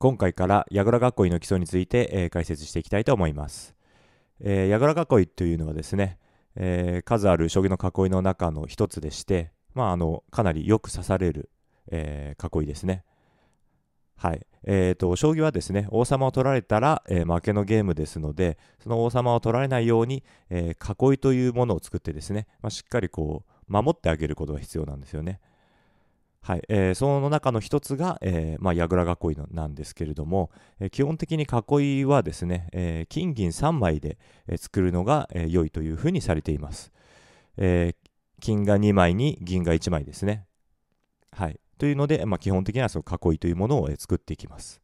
今回から矢倉学の基礎について、えー、解説していきたいと思います。えー、矢倉囲いというのはですね、えー、数ある将棋の囲いの中の一つでして、まあ、あのかなりよく指される、えー、囲いですね。はいえーと、と将棋はですね王様を取られたら、えー、負けのゲームですのでその王様を取られないように、えー、囲いというものを作ってですね、まあ、しっかりこう守ってあげることが必要なんですよね。はい、えー、その中の一つが、えー、まあ、櫓囲いなんですけれども、えー、基本的に囲いはですね、え金銀3枚で、え作るのが、え良いというふうにされています、え金が2枚に銀が1枚ですね。はい、というので、まあ、基本的にはその囲いというものを、え作っていきます。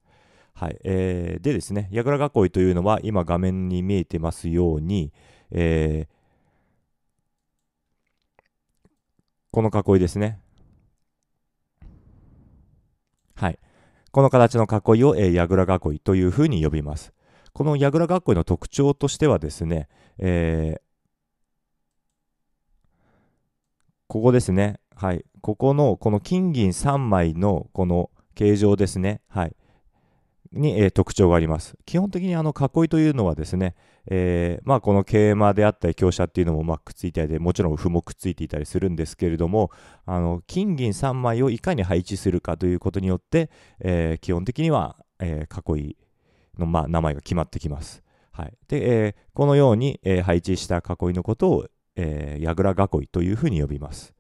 はいえー、でですね、櫓囲いというのは今画面に見えてますように、えこの囲いですね、この形の囲いを、えー、矢倉囲いというふうに呼びます。この矢倉囲いの特徴としてはですね、えー、ここですね、はい、ここのこの金銀3枚のこの形状ですね、はい、に、えー、特徴があります。基本的にあの囲いというのはですね、えー、まあ、この桂馬であったり香車っていうのもまくっついていでもちろん歩もくっついていたりするんですけれどもあの金銀3枚をいかに配置するかということによって、えー、基本的には、え囲いの、まあ、名前が決まってきます。はい、で、えこのように、え配置した囲いのことを、えー、囲いというふうに呼びます。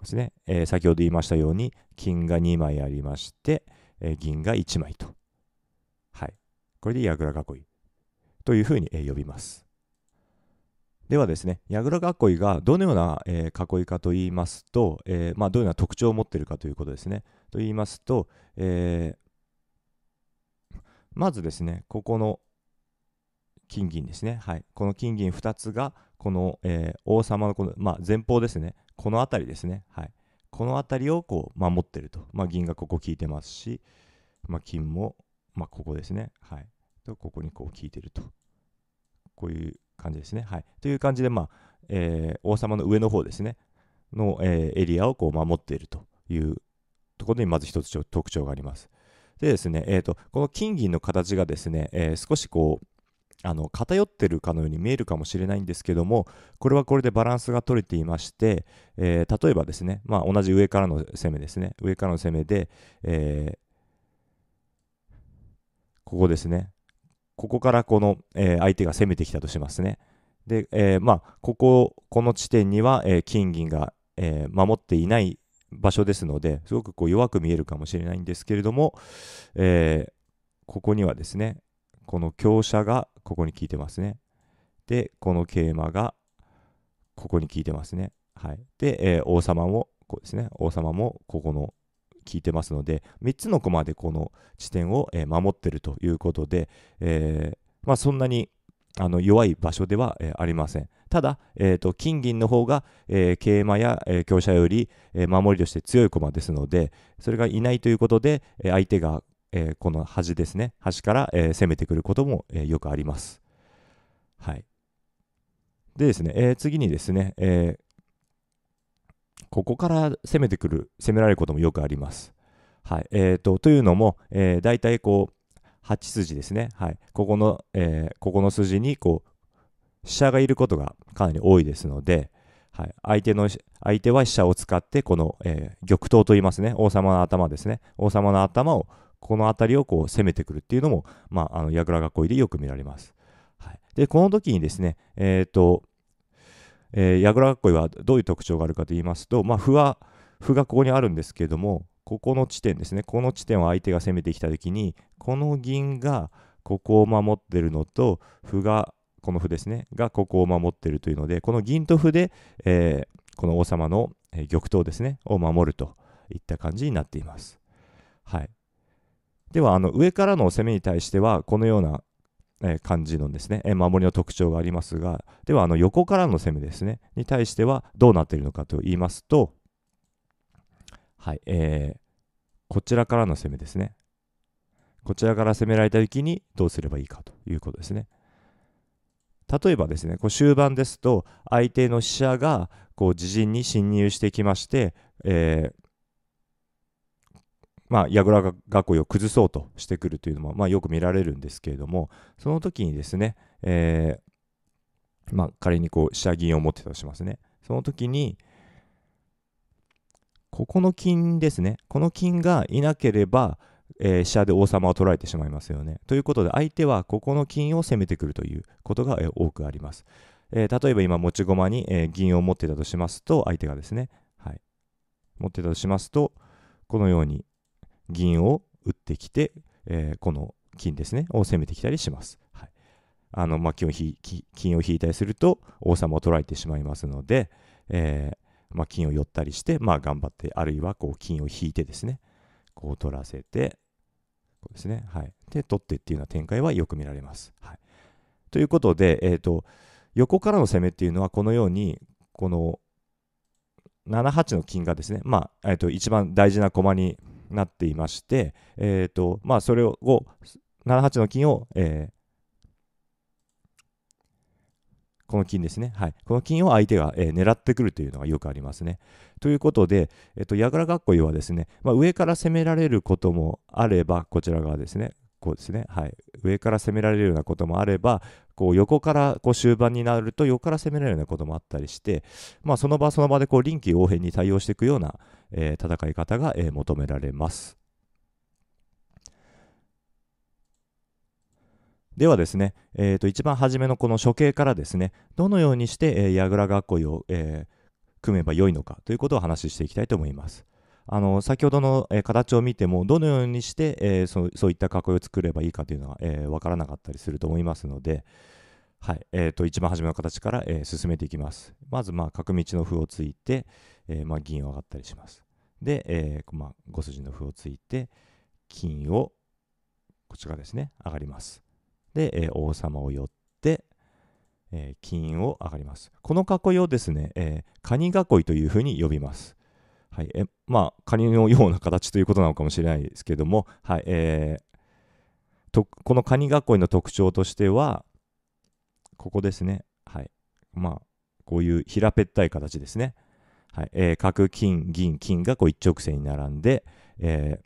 ですね、え先ほど言いましたように金が2枚ありまして、え銀が1枚と。これで櫓囲いというふうに、え呼びます。ではですね、矢倉囲いがどのような、え囲いかといいますと、えー、まあ、どのような特徴を持っているかということですね。と言いますと、えー、まずですね、ここの金銀ですね、はい、この金銀2つが、この、え王様のこの、まあ、前方ですね、この辺りですね、はい、この辺りをこう守ってると、まあ、銀がここ効いてますし、ま金もまあ、ここですね。はい。と、ここにこう聞いてると。こういう感じですね。はい。という感じで、まあ、えー、王様の上の方ですね。の、えー、エリアをこう守っているというところにまず一つ特徴があります。でですね、えーと、この金銀の形がですね、えー、少しこうあの偏ってるかのように見えるかもしれないんですけどもこれはこれでバランスが取れていまして、えー、例えばですね、まあ、同じ上からの攻めですね上からの攻めで、えここですね。ここからこの、えー、相手が攻めてきたとしますね。で、えー、まあ、ここ、この地点には、えー、金銀が、え守っていない場所ですので、すごくこう弱く見えるかもしれないんですけれども、えここにはですね、この強者がここに効いてますね。で、この桂馬がここに効いてますね。はい。で、え王様も、こうですね、王様もここの聞いてますので3つのコマでこの地点を、え守ってるということで、えまあ、そんなにあの弱い場所では、えありません。ただ、えーと、金銀の方が、えー、桂馬や、えー、強者より、えー、守りとして強い駒ですのでそれがいないということで、え相手が、えこの端ですね端から、え攻めてくることも、えよくあります。はい、でですね、え次にですね、えここから攻めてくる、攻められることもよくあります。はい。えっ、ー、と、というのも、えー、大体こう、8筋ですね。はい。ここの、えー、ここの筋に、こう、飛車がいることがかなり多いですので、はい、相手の相手は飛車を使ってこの、えー、玉頭と言いますね王様の頭ですね王様の頭をこの辺りをこう攻めてくるっていうのも、まあ、あの櫓囲いでよく見られます。はい、でこの時にですね、えーとえー、櫓囲いはどういう特徴があるかと言いますと、まあ、歩は歩がここにあるんですけどもここの地点ですねこの地点を相手が攻めてきた時にこの銀がここを守ってるのと歩がこの歩ですねがここを守ってるというのでこの銀と歩で、えー、この王様の玉頭ですねを守るといった感じになっています。はい、ではあの上からの攻めに対してはこのようなえ感じのですね、え守りの特徴がありますが、ではあの横からの攻めですね、に対してはどうなっているのかと言いますと、はい、えー、こちらからの攻めですね。こちらから攻められた時にどうすればいいかということですね。例えばですね、こう終盤ですと、相手の飛車がこう自陣に侵入してきまして、えー、まあ、櫓囲いを崩そうとしてくるというのも、まあ、よく見られるんですけれどもその時にですね、えー、まあ、仮にこう飛車銀を持ってたとしますねその時にここの金ですねこの金がいなければ、えー、飛車で王様を取られてしまいますよねということで相手はここの金を攻めてくるということが、えー、多くあります、えー、例えば今持ち駒に、え銀を持ってたとしますと相手がですね、はい、持ってたとしますとこのように銀を打ってきて、えー、この金ですねを攻めてきたりします。はい、あのまあ、金を金を引いたりすると王様を取られてしまいますので、えー、まあ、金を寄ったりして、まあ、頑張ってあるいはこう金を引いてですねこう取らせてこうですね、はい、で取ってっていうような展開はよく見られます。はい、ということで、えーと、と横からの攻めっていうのはこのようにこの7八の金がですね、まあえー、と一番大事な駒になっていまして、えーとまあ、それを7八の金を、えー、この金ですね、はい、この金を相手が、えー、狙ってくるというのがよくありますね。ということで、えっ、ー、と、矢倉囲いはですね、まあ、上から攻められることもあれば、こちら側ですね、こうですね、はい、上から攻められるようなこともあれば、こう横からこう終盤になると横から攻められるようなこともあったりして、まあ、その場その場でこう臨機応変に対応していくような、えー、戦い方が、えー、求められます。ではですね、えー、と一番初めのこの処刑からですね、どのようにして、えー、矢倉囲いを、え組めば良いのかということを話していきたいと思います。あの先ほどの、え形を見てもどのようにして、えー、そういった囲いを作ればいいかというのはえー、からなかったりすると思いますので、はい、えー、と、一番初めの形から、えー、進めていきます。まず、まあ、角道の歩をついて、えー、まあ、銀を上がったりします。で、えー、まあ、5筋の歩をついて、金を、こちらですね、上がります。で、えー、王様を寄って、えー、金を上がります。この囲いをですね、えー、カニ囲いというふうに呼びます。はい、えまあ、カニのような形ということなのかもしれないですけども、はい、えーとこのカニ囲いの特徴としては、ここですね。はい。まあ、こういう平べったい形ですね。はいえー、角、金、銀、金がこう一直線に並んで、え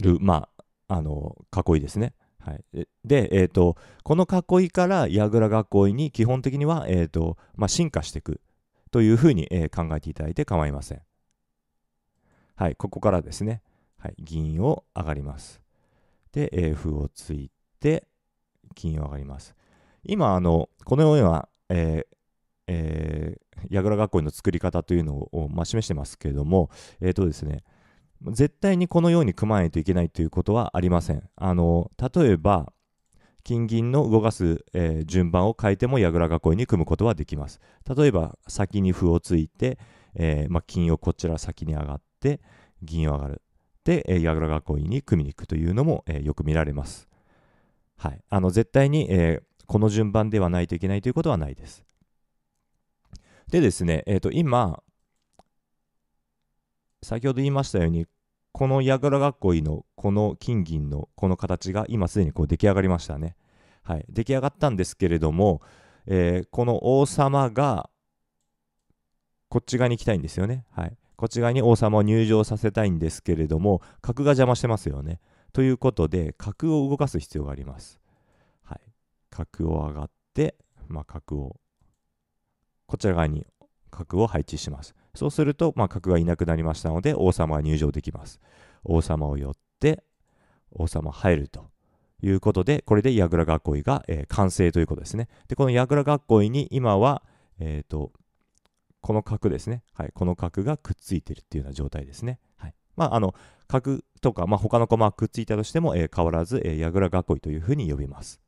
ー、る、まあ、あの、囲いですね。はい、で、えーと、この囲いから櫓囲いに基本的には、えーとまあ、進化していくというふうに、えー、考えていただいて構いません。はい、ここからですね、はい、銀を上がります。で、えー、歩を突いて、金曜上がります。今、あのこのような、えーえー、矢倉学校の作り方というのを、まあ、示してますけれども、えーとですね、絶対にこのように組まないといけないということはありません。あの例えば、金銀の動かす、えー、順番を変えても矢倉囲いに組むことはできます。例えば、先に歩をついて、えー、まあ、金をこちら先に上がって、銀を上がる。で、えー、矢倉囲いに組みに行くというのも、えよく見られます。はい、あの絶対に、えー、この順番ではないといけないということはないです。でですね、えー、と今、先ほど言いましたように、この矢倉学いのこの金銀のこの形が今すでにこう出来上がりましたね。はい、出来上がったんですけれども、えー、この王様がこっち側に行きたいんですよね。はい、こっち側に王様を入場させたいんですけれども角が邪魔してますよね。ということで角を動かす必要があります。はい、角を上がって、まあ、角をこちら側に角を配置します。そうすると、まあ、角がいなくなりましたので王様は入場できます。王様を寄って王様入るということでこれで櫓囲いが、えー、完成ということですね。でこの櫓囲いに今は、えーと、この角ですね、はい、この角がくっついてるっていうような状態ですね。はい、まあ、あの、角とか、まあ、他の駒くっついたとしても、えー、変わらず、えー、矢倉囲いというふうに呼びます。